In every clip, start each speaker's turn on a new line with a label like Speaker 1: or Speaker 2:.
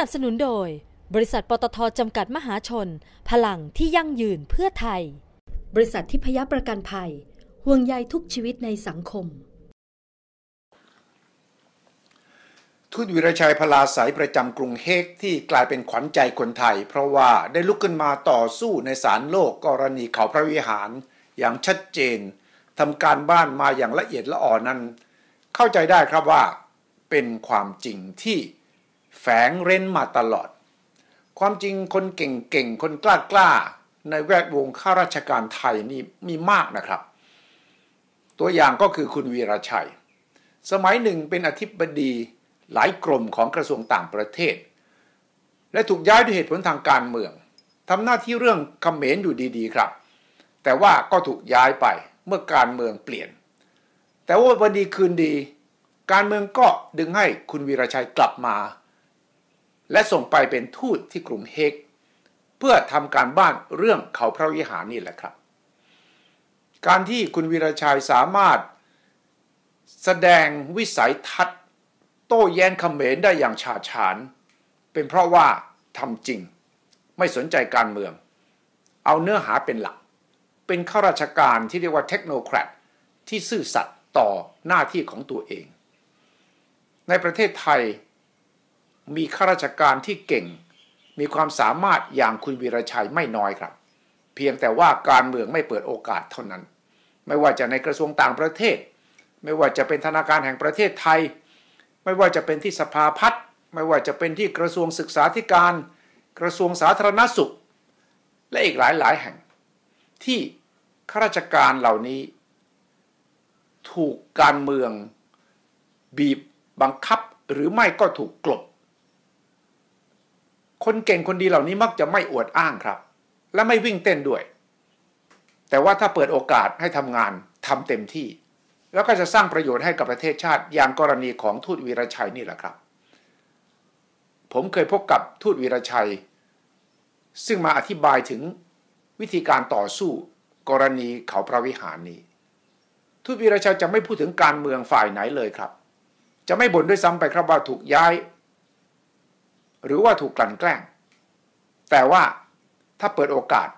Speaker 1: นับสนุนโดย บริษัทปตทจำกัดมหาชน พลังที่ยั่งยืนเพื่อไทย บริษัททิพยประกันภัยห่วงใยทุกชีวิตในสังคม
Speaker 2: ทูตวิรชัยพลาสายประจำกรุงเฮกที่กลายเป็นขวัญใจคนไทย เพราะว่าได้ลุกขึ้นมาต่อสู้ในศาลโลกกรณีเขาพระวิหารอย่างชัดเจนทำการบ้านมาอย่างละเอียดละอ่อนนั้น เข้าใจได้ครับว่า เป็นความจริงที่แฝงเร้นมาตลอด ความจริงคนเก่งๆ คนกล้าๆ ในแวดวงข้าราชการไทยนี่มีมากนะครับ ตัวอย่างก็คือคุณวีรชัย สมัยหนึ่งเป็นอธิบดีหลายกรมของกระทรวงต่างประเทศ และถูกย้ายด้วยเหตุผลทางการเมือง ทำหน้าที่เรื่องเขมรอยู่ดีๆ ครับ แต่ว่าก็ถูกย้ายไปเมื่อการเมืองเปลี่ยน แต่ว่าวันดีคืนดี การเมืองก็ดึงให้คุณวีรชัยกลับมาและส่งไปเป็นทูตที่กรุงเฮก เพื่อทำการบ้านเรื่องเขาพระวิหารนี่แหละครับ การที่คุณวีรชัยสามารถ แสดงวิสัยทัศน์ โต้แย้งคำเมรได้อย่างฉาฉาน เป็นเพราะว่าทำจริง ไม่สนใจการเมือง เอาเนื้อหาเป็นหลัก เป็นข้าราชการที่เรียกว่าเทคโนแครดที่ซื่อสัตย์ต่อหน้าที่ของตัวเอง ในประเทศไทยมีข้าราชการที่เก่ง มีความสามารถอย่างคุณวีรชัยไม่น้อยครับ เพียงแต่ว่าการเมืองไม่เปิดโอกาสเท่านั้น ไม่ว่าจะในกระทรวงต่างประเทศ ไม่ว่าจะเป็นธนาคารแห่งประเทศไทย ไม่ว่าจะเป็นที่สภาพัฒน์ ไม่ว่าจะเป็นที่กระทรวงศึกษาธิการ กระทรวงสาธารณสุข และอีกหลายหลายแห่ง ที่ข้าราชการเหล่านี้ ถูกการเมืองบีบบังคับหรือไม่ก็ถูกกลบคนเก่งคนดีเหล่านี้มักจะไม่อวดอ้างครับ และไม่วิ่งเต้นด้วย แต่ว่าถ้าเปิดโอกาสให้ทำงานทำเต็มที่ แล้วก็จะสร้างประโยชน์ให้กับประเทศชาติอย่างกรณีของทูตวีรชัยนี่แหละครับ ผมเคยพบกับทูตวีรชัย ซึ่งมาอธิบายถึงวิธีการต่อสู้กรณีเขาพระวิหารนี้ทูตวีรชัยจะไม่พูดถึงการเมืองฝ่ายไหนเลยครับ จะไม่บ่นด้วยซ้ำไปครับว่าถูกย้ายหรือว่าถูกกลั่นแกล้ง แต่ว่าถ้าเปิดโอกาส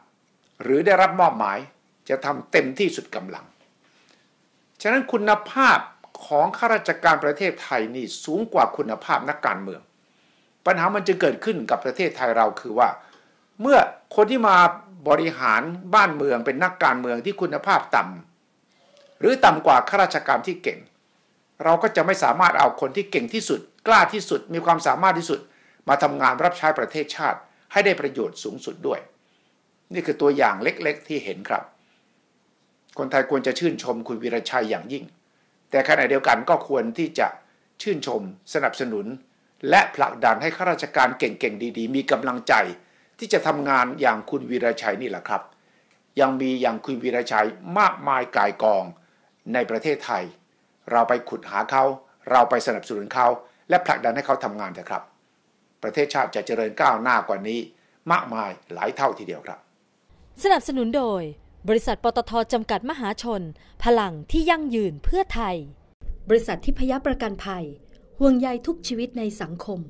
Speaker 2: หรือได้รับมอบหมายจะทำเต็มที่สุดกำลัง ฉะนั้นคุณภาพของข้าราชการประเทศไทยนี่สูงกว่าคุณภาพนักการเมือง ปัญหามันจึงเกิดขึ้นกับประเทศไทยเราคือว่า เมื่อคนที่มาบริหารบ้านเมืองเป็นนักการเมืองที่คุณภาพต่ำหรือต่ำกว่าข้าราชการที่เก่ง เราก็จะไม่สามารถเอาคนที่เก่งที่สุดกล้าที่สุดมีความสามารถที่สุดมาทำงานรับใช้ประเทศชาติให้ได้ประโยชน์สูงสุดด้วย นี่คือตัวอย่างเล็กๆ ที่เห็นครับ คนไทยควรจะชื่นชมคุณวีรชัยอย่างยิ่ง แต่ขณะเดียวกันก็ควรที่จะชื่นชมสนับสนุน และผลักดันให้ข้าราชการเก่งๆดีๆ มีกำลังใจ ที่จะทำงานอย่างคุณวีรชัยนี่แหละครับ ยังมีอย่างคุณวีรชัยมากมายกายกองในประเทศไทย เราไปขุดหาเขาเราไปสนับสนุนเขาและผลักดันให้เขาทำงานเถอะครับประเทศชาติจะเจริญก้าวหน้ากว่านี้ มากมายหลายเท่าทีเดียวครับ
Speaker 1: สนับสนุนโดย บริษัทปตทจำกัดมหาชน พลังที่ยั่งยืนเพื่อไทย บริษัททิพยประกันภัยห่วงใยทุกชีวิตในสังคม